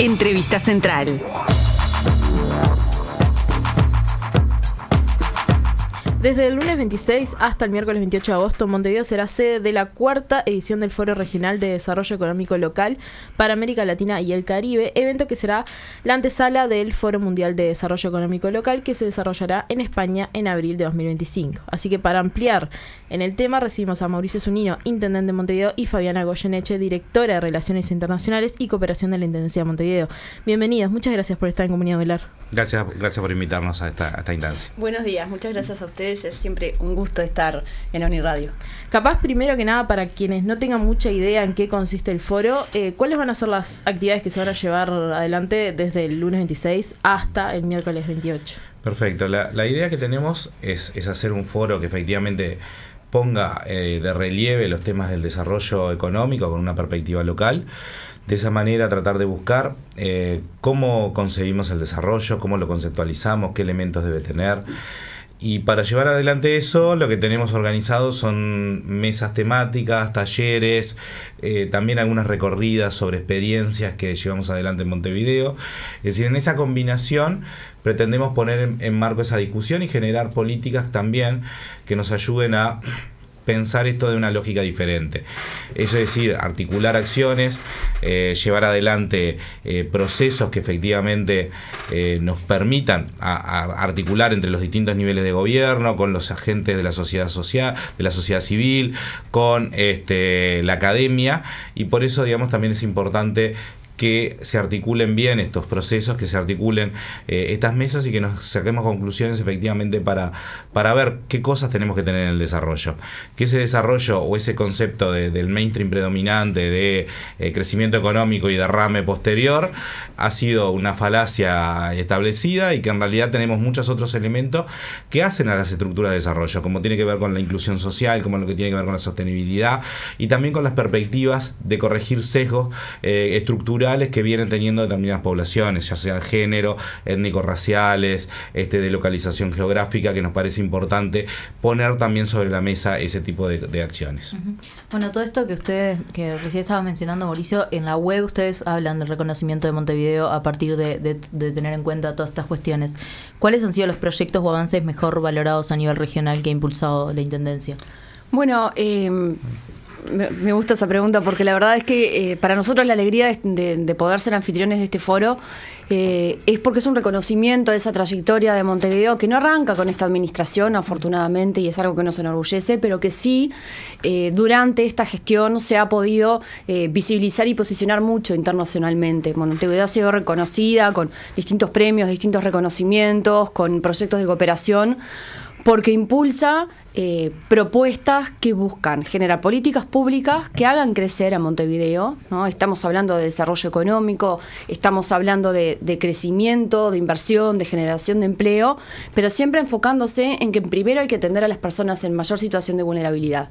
Entrevista Central. Desde el lunes 26 hasta el miércoles 28 de agosto, Montevideo será sede de la cuarta edición del Foro Regional de Desarrollo Económico Local para América Latina y el Caribe, evento que será la antesala del Foro Mundial de Desarrollo Económico Local que se desarrollará en España en abril de 2025. Así que para ampliar en el tema recibimos a Mauricio Zunino, intendente de Montevideo, y Fabiana Goyeneche, directora de Relaciones Internacionales y Cooperación de la Intendencia de Montevideo. Bienvenidos, muchas gracias por estar en Comunidad Velar. Gracias, gracias por invitarnos a esta, instancia. Buenos días, muchas gracias a ustedes. Es siempre un gusto estar en Uniradio. Capaz, primero que nada, para quienes no tengan mucha idea en qué consiste el foro, eh, ¿cuáles van a ser las actividades que se van a llevar adelante desde el lunes 26 hasta el miércoles 28? Perfecto, la, idea que tenemos es, hacer un foro que efectivamente ponga eh, de relieve los temas del desarrollo económico con una perspectiva local de esa manera tratar de buscar eh, cómo concebimos el desarrollo, cómo lo conceptualizamos, qué elementos debe tener. Y para llevar adelante eso, lo que tenemos organizado son mesas temáticas, talleres, eh, también algunas recorridas sobre experiencias que llevamos adelante en Montevideo. Es decir, en esa combinación pretendemos poner en marco esa discusión y generar políticas también que nos ayuden a pensar esto de una lógica diferente. Eso es decir, articular acciones, eh, llevar adelante eh, procesos que efectivamente eh, nos permitan articular entre los distintos niveles de gobierno, con los agentes de la sociedad social, de la sociedad civil, con este, la academia, y por eso digamos también es importante que se articulen bien estos procesos, que se articulen eh, estas mesas y que nos saquemos conclusiones efectivamente para, para ver qué cosas tenemos que tener en el desarrollo. Que ese desarrollo o ese concepto del mainstream predominante de eh, crecimiento económico y derrame posterior ha sido una falacia establecida y que en realidad tenemos muchos otros elementos que hacen a las estructuras de desarrollo, como tiene que ver con la inclusión social, como lo que tiene que ver con la sostenibilidad y también con las perspectivas de corregir sesgos estructuras eh, estructurales que vienen teniendo determinadas poblaciones, ya sean género, étnico-raciales, este, de localización geográfica, que nos parece importante poner también sobre la mesa ese tipo de, acciones. Bueno, todo esto que ustedes, que recién estaba mencionando Mauricio, en la web ustedes hablan del reconocimiento de Montevideo a partir de, tener en cuenta todas estas cuestiones. ¿Cuáles han sido los proyectos o avances mejor valorados a nivel regional que ha impulsado la Intendencia? Bueno, eh, me gusta esa pregunta porque la verdad es que eh, para nosotros la alegría de, poder ser anfitriones de este foro eh, es porque es un reconocimiento de esa trayectoria de Montevideo que no arranca con esta administración, afortunadamente, y es algo que nos enorgullece, pero que sí eh, durante esta gestión se ha podido visibilizar y posicionar mucho internacionalmente. Montevideo ha sido reconocida con distintos premios, distintos reconocimientos, con proyectos de cooperación porque impulsa eh, propuestas que buscan generar políticas públicas que hagan crecer a Montevideo. ¿no? Estamos hablando de desarrollo económico, estamos hablando de crecimiento, de inversión, de generación de empleo, pero siempre enfocándose en que primero hay que atender a las personas en mayor situación de vulnerabilidad.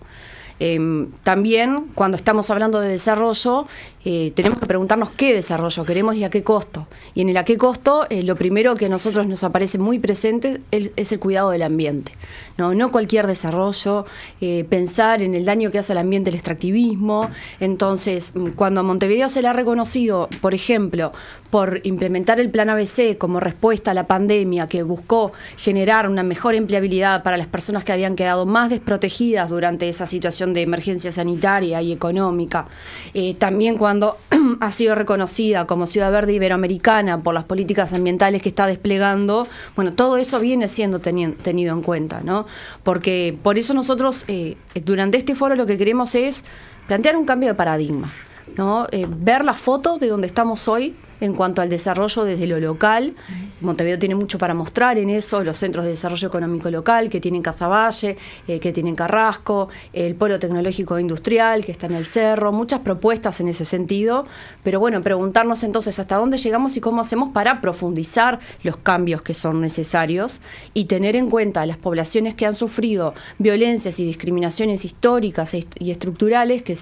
Em, también cuando estamos hablando de desarrollo, eh, tenemos que preguntarnos qué desarrollo queremos y a qué costo. Y en el a qué costo, eh, lo primero que a nosotros nos aparece muy presente es el cuidado del ambiente. No, no cualquier desarrollo, eh, pensar en el daño que hace al ambiente el extractivismo. Entonces, mm, cuando a Montevideo se le ha reconocido, por ejemplo, por implementar el plan ABC como respuesta a la pandemia que buscó generar una mejor empleabilidad para las personas que habían quedado más desprotegidas durante esa situación, de emergencia sanitaria y económica. Eh, también cuando ha sido reconocida como Ciudad Verde Iberoamericana por las políticas ambientales que está desplegando, bueno, todo eso viene siendo tenido en cuenta, ¿no? Porque por eso nosotros eh, eh, durante este foro lo que queremos es plantear un cambio de paradigma, ¿no? ver la foto de donde estamos hoy en cuanto al desarrollo desde lo local. Montevideo tiene mucho para mostrar en eso, los centros de desarrollo económico local que tienen Casaballe, eh, que tienen Carrasco, el Polo Tecnológico Industrial que está en el Cerro, muchas propuestas en ese sentido, pero bueno, preguntarnos entonces hasta dónde llegamos y cómo hacemos para profundizar los cambios que son necesarios y tener en cuenta a las poblaciones que han sufrido violencias y discriminaciones históricas y estructurales que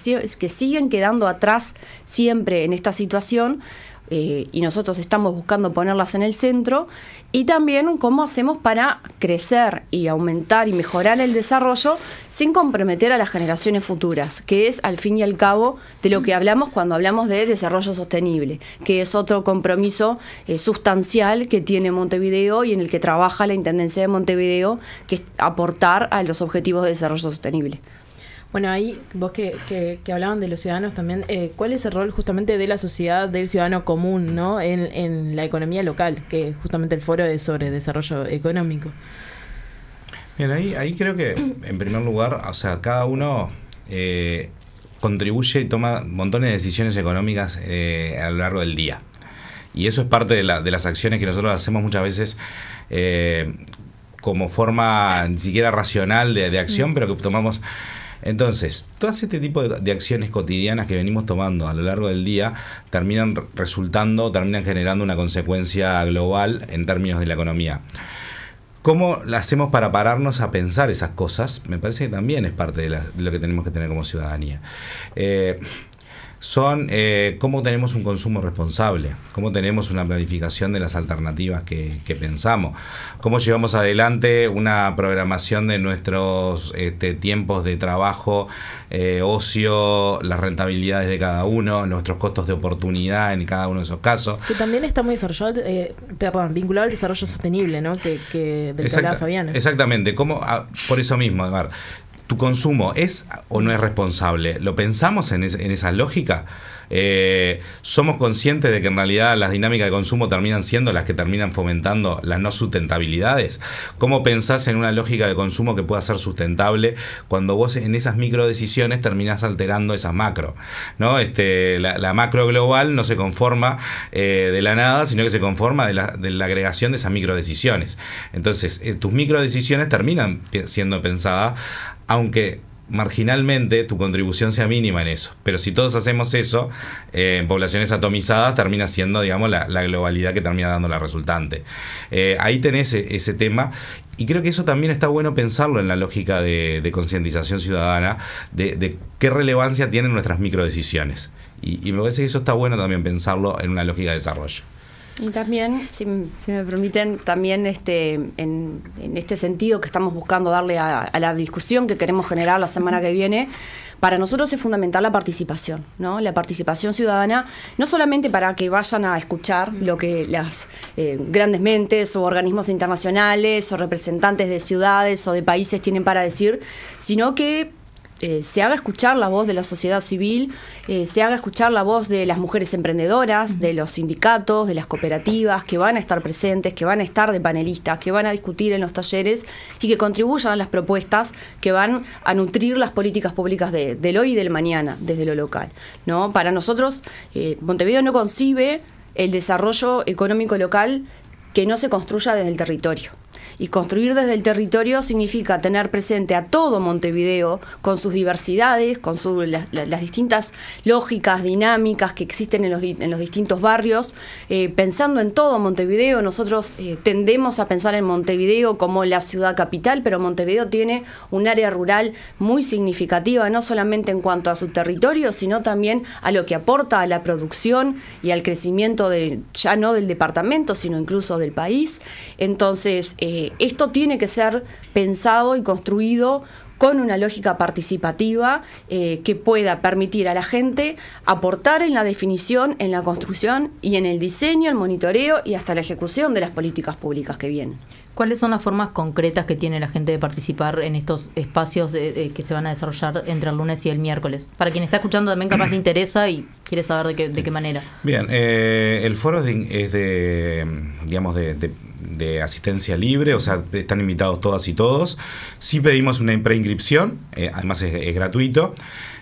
siguen quedando atrás siempre en esta situación eh, y nosotros estamos buscando ponerlas en el centro, y también cómo hacemos para crecer y aumentar y mejorar el desarrollo sin comprometer a las generaciones futuras, que es al fin y al cabo de lo que hablamos cuando hablamos de desarrollo sostenible, que es otro compromiso eh, sustancial que tiene Montevideo y en el que trabaja la Intendencia de Montevideo, que es aportar a los objetivos de desarrollo sostenible. Bueno, ahí vos que, que, hablaban de los ciudadanos también, eh, ¿cuál es el rol justamente de la sociedad, del ciudadano común, ¿no? En, la economía local, que justamente el foro es sobre desarrollo económico. Bien, ahí, ahí creo que, en primer lugar, o sea, cada uno eh, contribuye y toma montones de decisiones económicas eh, a lo largo del día. Y eso es parte de, las acciones que nosotros hacemos muchas veces como forma ni siquiera racional de, de acción, mm. pero que tomamos entonces, todas este tipo de, acciones cotidianas que venimos tomando a lo largo del día terminan resultando, terminan generando una consecuencia global en términos de la economía. ¿Cómo la hacemos para pararnos a pensar esas cosas? Me parece que también es parte de, lo que tenemos que tener como ciudadanía. Eh, son eh, cómo tenemos un consumo responsable, cómo tenemos una planificación de las alternativas que, pensamos, cómo llevamos adelante una programación de nuestros este, tiempos de trabajo, eh, ocio, las rentabilidades de cada uno, nuestros costos de oportunidad en cada uno de esos casos. Que también está muy desarrollado, eh, vinculado al desarrollo sostenible, ¿no? Que, que del que hablaba Fabiana. Exactamente, ah, por eso mismo, Eduardo. ¿Tu consumo es o no es responsable? ¿Lo pensamos en, en esa lógica? Eh, somos conscientes de que en realidad las dinámicas de consumo terminan siendo las que terminan fomentando las no sustentabilidades. ¿Cómo pensás en una lógica de consumo que pueda ser sustentable cuando vos en esas micro decisiones terminás alterando esas macro? ¿no? Este, la, macro global no se conforma eh, de la nada, sino que se conforma de la, agregación de esas micro decisiones. Entonces, eh, tus micro decisiones terminan siendo pensadas, aunque marginalmente tu contribución sea mínima en eso. Pero si todos hacemos eso, eh, en poblaciones atomizadas termina siendo, digamos, la, globalidad que termina dando la resultante. Eh, ahí tenés e, ese tema. Y creo que eso también está bueno pensarlo en la lógica de, concientización ciudadana, de, qué relevancia tienen nuestras microdecisiones. y me parece que eso está bueno también pensarlo en una lógica de desarrollo. Y también, si, me permiten, también este, en, este sentido que estamos buscando darle a, la discusión que queremos generar la semana que viene, para nosotros es fundamental la participación, ¿no? La participación ciudadana, no solamente para que vayan a escuchar lo que las eh, grandes mentes o organismos internacionales o representantes de ciudades o de países tienen para decir, sino que eh, se haga escuchar la voz de la sociedad civil, eh, se haga escuchar la voz de las mujeres emprendedoras, de los sindicatos, de las cooperativas, que van a estar presentes, que van a estar de panelistas, que van a discutir en los talleres y que contribuyan a las propuestas que van a nutrir las políticas públicas del hoy y del mañana, desde lo local. ¿no? Para nosotros, eh, Montevideo no concibe el desarrollo económico local que no se construya desde el territorio. Y construir desde el territorio significa tener presente a todo Montevideo con sus diversidades, con su, las distintas lógicas, dinámicas que existen en los, distintos barrios, eh, pensando en todo Montevideo. Nosotros eh, tendemos a pensar en Montevideo como la ciudad capital, pero Montevideo tiene un área rural muy significativa, no solamente en cuanto a su territorio, sino también a lo que aporta a la producción y al crecimiento de, ya no del departamento, sino incluso del país. Entonces, eh, esto tiene que ser pensado y construido con una lógica participativa eh, que pueda permitir a la gente aportar en la definición, en la construcción y en el diseño, el monitoreo y hasta la ejecución de las políticas públicas que vienen. ¿Cuáles son las formas concretas que tiene la gente de participar en estos espacios que se van a desarrollar entre el lunes y el miércoles? Para quien está escuchando también capaz le interesa y quiere saber de qué, manera. Bien, eh, el foro es es de digamos, de de asistencia libre, o sea, están invitados todas y todos. si pedimos una preinscripción, eh, además es, gratuito.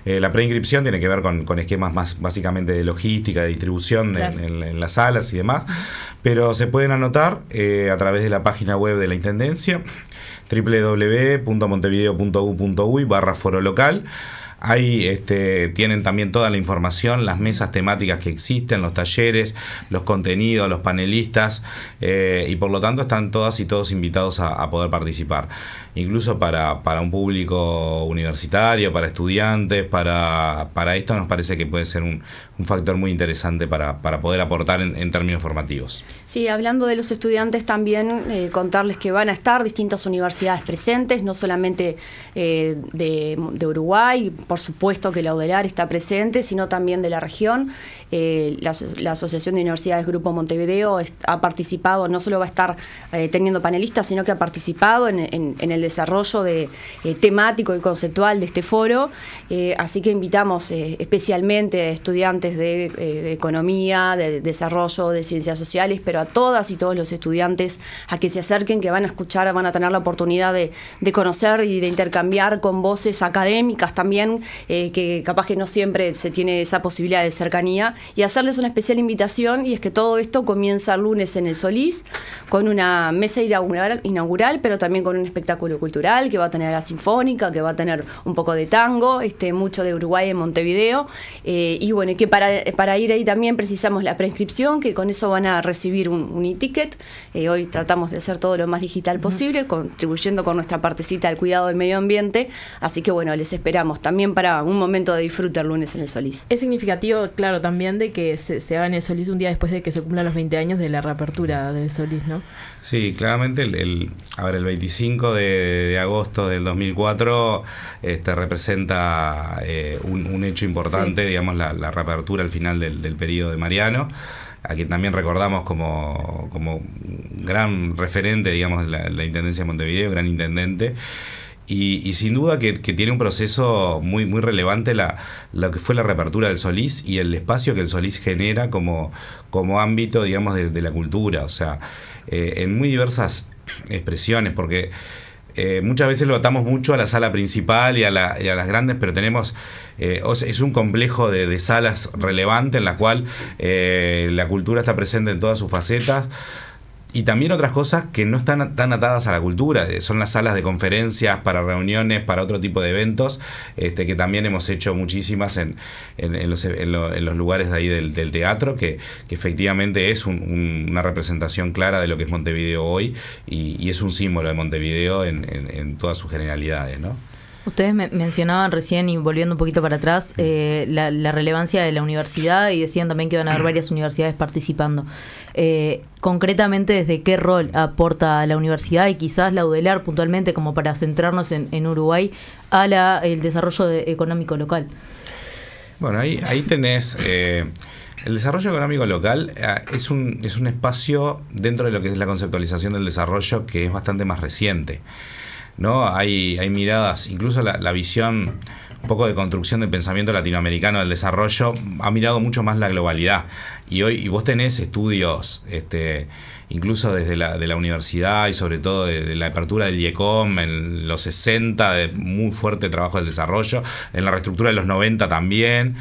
Eh, la preinscripción tiene que ver con, esquemas más básicamente de logística, de distribución en, las salas y demás, pero se pueden anotar eh, a través de la página web de la Intendencia, www.montevideo.u.uy barra foro local. Ahí este, tienen también toda la información, las mesas temáticas que existen, los talleres, los contenidos, los panelistas eh, y por lo tanto están todas y todos invitados a poder participar incluso para, un público universitario, para estudiantes, para, esto nos parece que puede ser un, factor muy interesante para, poder aportar en, términos formativos. Sí, hablando de los estudiantes también, eh, contarles que van a estar distintas universidades presentes, no solamente eh, de, Uruguay, por supuesto que la UDELAR está presente, sino también de la región. Eh, la, Asociación de Universidades Grupo Montevideo ha participado, no solo va a estar teniendo panelistas, sino que ha participado en el desarrollo eh, temático y conceptual de este foro. Eh, así que invitamos eh, especialmente a estudiantes de, economía, de, desarrollo, de ciencias sociales, pero a todas y todos los estudiantes a que se acerquen, que van a escuchar, van a tener la oportunidad de, conocer y de intercambiar con voces académicas también, que capaz que no siempre se tiene esa posibilidad de cercanía, y hacerles una especial invitación, y es que todo esto comienza el lunes en el Solís, con una mesa inaugural, inaugural pero también con un espectáculo cultural, que va a tener la sinfónica, que va a tener un poco de tango, este, mucho de Uruguay en Montevideo. Eh, y bueno, que para, ir ahí también precisamos la prescripción, que con eso van a recibir un, e-ticket. Eh, hoy tratamos de hacer todo lo más digital posible, contribuyendo con nuestra partecita al cuidado del medio ambiente. Así que bueno, les esperamos también para un momento de disfrute el lunes en el Solís. Es significativo, claro, también de que se, haga en el Solís un día después de que se cumplan los 20 años de la reapertura del Solís, ¿no? Sí, claramente el, a ver, el 25 de de agosto del 2004 este, representa eh, un, hecho importante, digamos, la, reapertura al final del, periodo de Mariano a quien también recordamos como, como gran referente, digamos, de la, Intendencia de Montevideo, gran intendente. Y, sin duda que, tiene un proceso muy, muy relevante la, lo que fue la reapertura del Solís y el espacio que el Solís genera como, como ámbito, digamos, de, la cultura. O sea, eh, en muy diversas expresiones, porque eh, muchas veces lo atamos mucho a la sala principal y a, las grandes, pero tenemos, eh, es un complejo de, salas relevante en la cual eh, la cultura está presente en todas sus facetas y también otras cosas que no están tan atadas a la cultura. Eh, son las salas de conferencias para reuniones, para otro tipo de eventos, este, que también hemos hecho muchísimas en, en, los, lugares de ahí del, teatro, que, efectivamente es una representación clara de lo que es Montevideo hoy y, es un símbolo de Montevideo en, todas sus generalidades. ¿no? Ustedes mencionaban recién, y volviendo un poquito para atrás, eh, la, relevancia de la universidad y decían también que van a haber varias universidades participando. Eh, concretamente, ¿desde qué rol aporta la universidad y quizás la UDELAR puntualmente, como para centrarnos en, Uruguay, a la, el desarrollo económico local? Bueno, ahí, ahí tenés... Eh, el desarrollo económico local ah, es, un, es un espacio dentro de lo que es la conceptualización del desarrollo que es bastante más reciente. ¿no? Hay, hay miradas, incluso la, visión un poco de construcción del pensamiento latinoamericano del desarrollo ha mirado mucho más la globalidad y hoy vos tenés estudios este incluso desde la, de la universidad y sobre todo de, la apertura del IECOM en los 60 de muy fuerte trabajo del desarrollo en la reestructura de los 90 también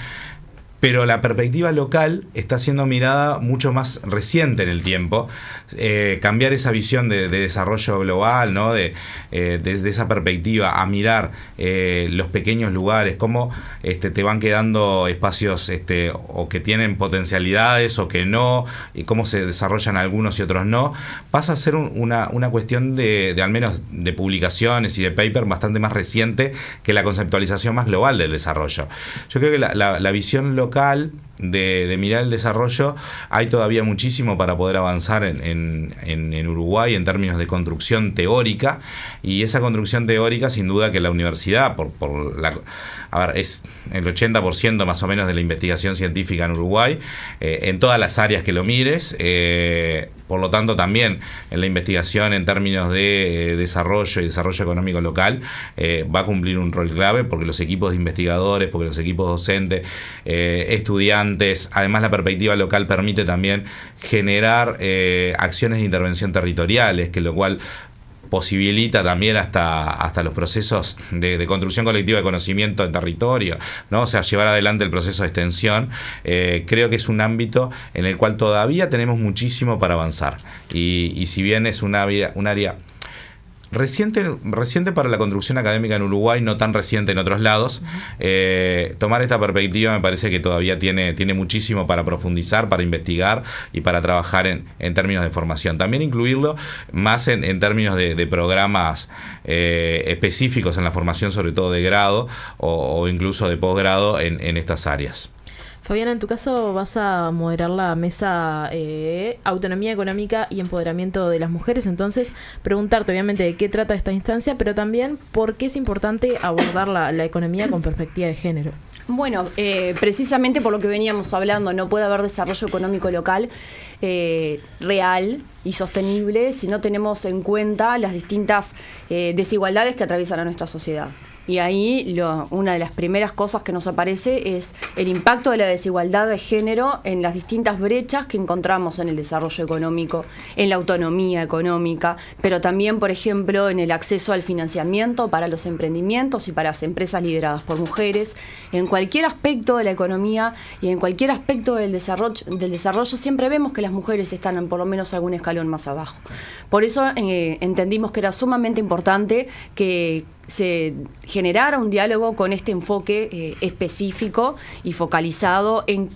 pero la perspectiva local está siendo mirada mucho más reciente en el tiempo. Eh, cambiar esa visión de, desarrollo global, ¿no? de, eh, esa perspectiva, a mirar eh, los pequeños lugares, cómo este, te van quedando espacios este, o que tienen potencialidades o que no, y cómo se desarrollan algunos y otros no, pasa a ser una, cuestión de, al menos de publicaciones y de paper bastante más reciente que la conceptualización más global del desarrollo. Yo creo que la visión local local de, mirar el desarrollo, hay todavía muchísimo para poder avanzar en, en, en, Uruguay en términos de construcción teórica y esa construcción teórica sin duda que la universidad, por, por la, a ver, es el 80% más o menos de la investigación científica en Uruguay, eh, en todas las áreas que lo mires, eh, por lo tanto también en la investigación en términos de eh, desarrollo y desarrollo económico local va a cumplir un rol clave porque los equipos de investigadores, porque los equipos docentes, estudiantes, Además, la perspectiva local permite también generar eh, acciones de intervención territoriales, que lo cual posibilita también hasta, hasta los procesos de, construcción colectiva de conocimiento en territorio, ¿no? O sea, llevar adelante el proceso de extensión. Eh, creo que es un ámbito en el cual todavía tenemos muchísimo para avanzar. Y, si bien es una, un área Reciente, reciente para la construcción académica en Uruguay, no tan reciente en otros lados. Eh, tomar esta perspectiva me parece que todavía tiene, tiene muchísimo para profundizar, para investigar y para trabajar en, términos de formación. También incluirlo más en, términos de, programas eh, específicos en la formación, sobre todo de grado o, incluso de posgrado en estas áreas. Fabiana, en tu caso vas a moderar la mesa eh, Autonomía Económica y Empoderamiento de las Mujeres, entonces preguntarte obviamente de qué trata esta instancia, pero también por qué es importante abordar la, economía con perspectiva de género. Bueno, eh, precisamente por lo que veníamos hablando, no puede haber desarrollo económico local eh, real y sostenible si no tenemos en cuenta las distintas desigualdades que atraviesan a nuestra sociedad. Y ahí lo, una de las primeras cosas que nos aparece es el impacto de la desigualdad de género en las distintas brechas que encontramos en el desarrollo económico, en la autonomía económica, pero también, por ejemplo, en el acceso al financiamiento para los emprendimientos y para las empresas lideradas por mujeres. En cualquier aspecto de la economía y en cualquier aspecto del desarrollo, siempre vemos que las mujeres están en por lo menos algún escalón más abajo. Por eso eh, entendimos que era sumamente importante que se generara un diálogo con este enfoque eh, específico y focalizado en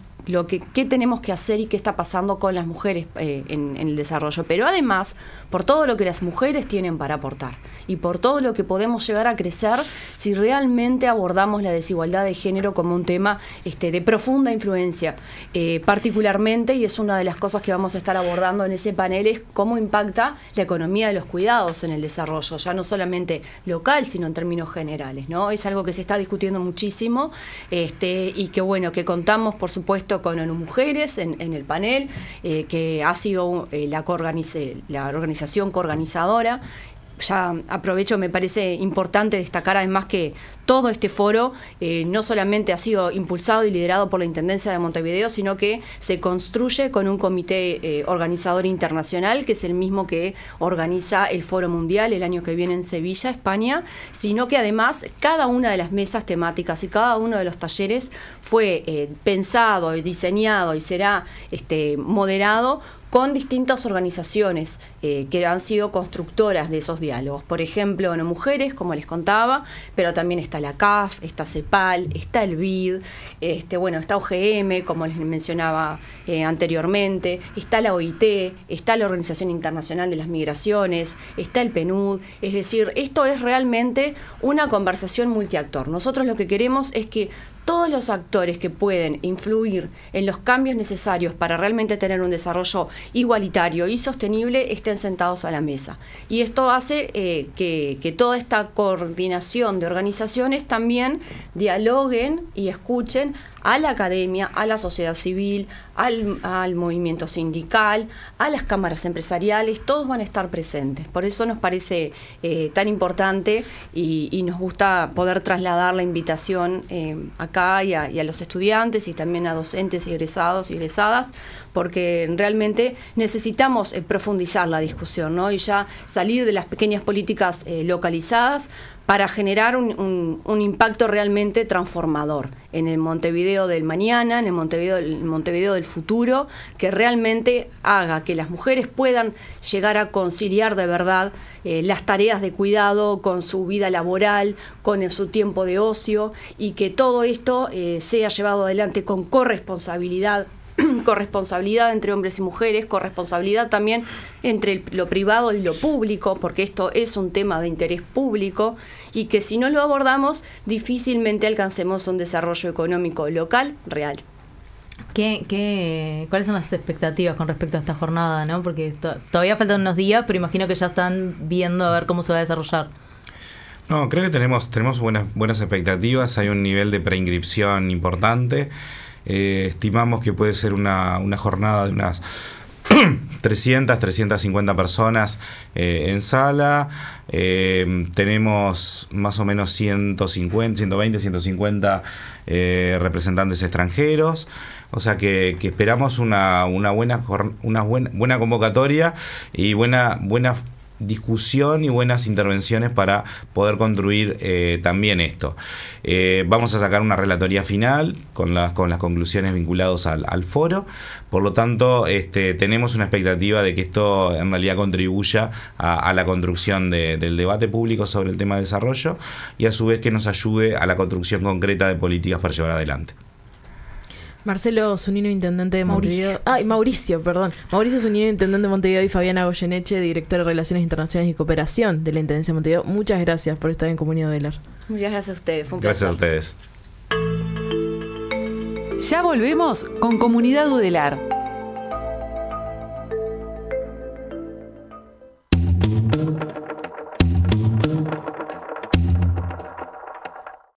que qué tenemos que hacer y qué está pasando con las mujeres eh, en, el desarrollo, pero además por todo lo que las mujeres tienen para aportar y por todo lo que podemos llegar a crecer si realmente abordamos la desigualdad de género como un tema este, de profunda influencia, eh, particularmente, y es una de las cosas que vamos a estar abordando en ese panel, es cómo impacta la economía de los cuidados en el desarrollo, ya no solamente local, sino en términos generales, ¿no? Es algo que se está discutiendo muchísimo este, y que, bueno, que contamos, por supuesto, con Mujeres en, el panel, eh, que ha sido eh, la organización coorganizadora ya aprovecho, me parece importante destacar además que todo este foro eh, no solamente ha sido impulsado y liderado por la Intendencia de Montevideo, sino que se construye con un comité eh, organizador internacional, que es el mismo que organiza el Foro Mundial el año que viene en Sevilla, España, sino que además cada una de las mesas temáticas y cada uno de los talleres fue eh, pensado y diseñado y será este, moderado con distintas organizaciones eh, que han sido constructoras de esos diálogos. Por ejemplo, mujeres, como les contaba, pero también está la CAF, está CEPAL, está el BID, este, bueno, está OGM, como les mencionaba eh, anteriormente, está la OIT, está la Organización Internacional de las Migraciones, está el PNUD, es decir, esto es realmente una conversación multiactor. Nosotros lo que queremos es que todos los actores que pueden influir en los cambios necesarios para realmente tener un desarrollo igualitario y sostenible estén sentados a la mesa. Y esto hace eh, que, toda esta coordinación de organizaciones también dialoguen y escuchen a la academia, a la sociedad civil, al, movimiento sindical, a las cámaras empresariales, todos van a estar presentes. Por eso nos parece eh, tan importante y, nos gusta poder trasladar la invitación eh, a y a, los estudiantes y también a docentes egresados y egresadas, porque realmente necesitamos eh, profundizar la discusión ¿no? y ya salir de las pequeñas políticas eh, localizadas para generar un, impacto realmente transformador en el Montevideo del mañana, en el Montevideo, del futuro, que realmente haga que las mujeres puedan llegar a conciliar de verdad eh, las tareas de cuidado con su vida laboral, con su tiempo de ocio, y que todo esto eh, sea llevado adelante con corresponsabilidad corresponsabilidad entre hombres y mujeres, corresponsabilidad también entre lo privado y lo público, porque esto es un tema de interés público y que si no lo abordamos difícilmente alcancemos un desarrollo económico local real. ¿Qué, cuáles son las expectativas con respecto a esta jornada? ¿no? Porque todavía faltan unos días, pero imagino que ya están viendo a ver cómo se va a desarrollar. No, creo que tenemos, tenemos buenas, buenas expectativas, hay un nivel de preinscripción importante. Eh, estimamos que puede ser una, una jornada de unas 300, 350 personas eh, en sala. Eh, tenemos más o menos 150, 120, 150 representantes extranjeros. O sea que, que esperamos una, una, buena, una buena, buena convocatoria y buena, buena discusión y buenas intervenciones para poder construir eh, también esto. Eh, vamos a sacar una relatoría final con las, con las conclusiones vinculadas al, foro, por lo tanto este, tenemos una expectativa de que esto en realidad contribuya a, la construcción del debate público sobre el tema de desarrollo y a su vez que nos ayude a la construcción concreta de políticas para llevar adelante. Marcelo Zunino, intendente de Montevideo. Ah, Ay, Mauricio, perdón. Mauricio Zunino, intendente de Montevideo y Fabiana Goyeneche, directora de Relaciones Internacionales y Cooperación de la Intendencia de Montevideo. Muchas gracias por estar en Comunidad UDELAR. Muchas gracias a ustedes. gracias a ustedes. Ya volvemos con Comunidad Udelar.